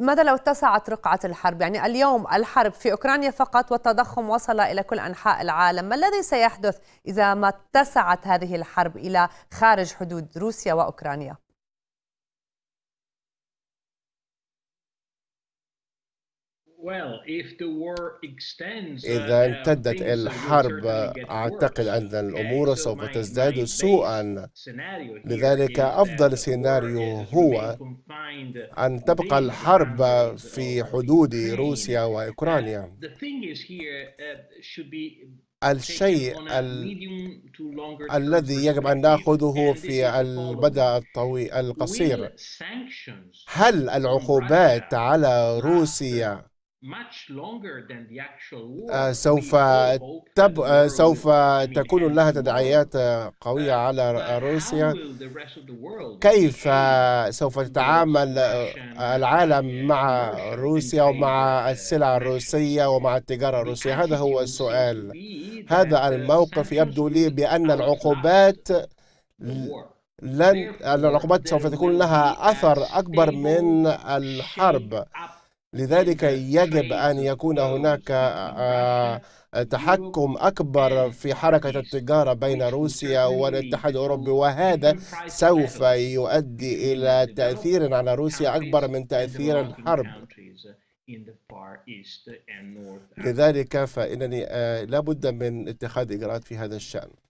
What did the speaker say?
ماذا لو اتسعت رقعة الحرب؟ يعني اليوم الحرب في أوكرانيا فقط والتضخم وصل إلى كل أنحاء العالم ما الذي سيحدث إذا ما اتسعت هذه الحرب إلى خارج حدود روسيا وأوكرانيا؟ إذا uh, امتدت الحرب أعتقد أن الأمور سوف تزداد سوءا لذلك أفضل سيناريو هو أن تبقى الحرب في حدود روسيا وأوكرانيا uh, الشيء الذي يجب أن نأخذه في المدى الطويل القصير هل العقوبات على ah, روسيا ah. آه، سوف تب... آه، سوف تكون لها تداعيات آه، قوية uh, على روسيا كيف سوف تتعامل العالم مع روسيا ومع السلع الروسية ومع التجارة الروسية هذا هو السؤال هذا uh, الموقف يبدو لي بأن العقوبات لن العقوبات سوف تكون لها أثر أكبر من الحرب لذلك يجب أن يكون هناك آه، آه، تحكم أكبر في حركة التجارة بين روسيا والاتحاد الأوروبي وهذا سوف يؤدي إلى تأثير على روسيا أكبر من تأثير الحرب لذلك فإنني آه، لابد من اتخاذ إجراءات في هذا الشأن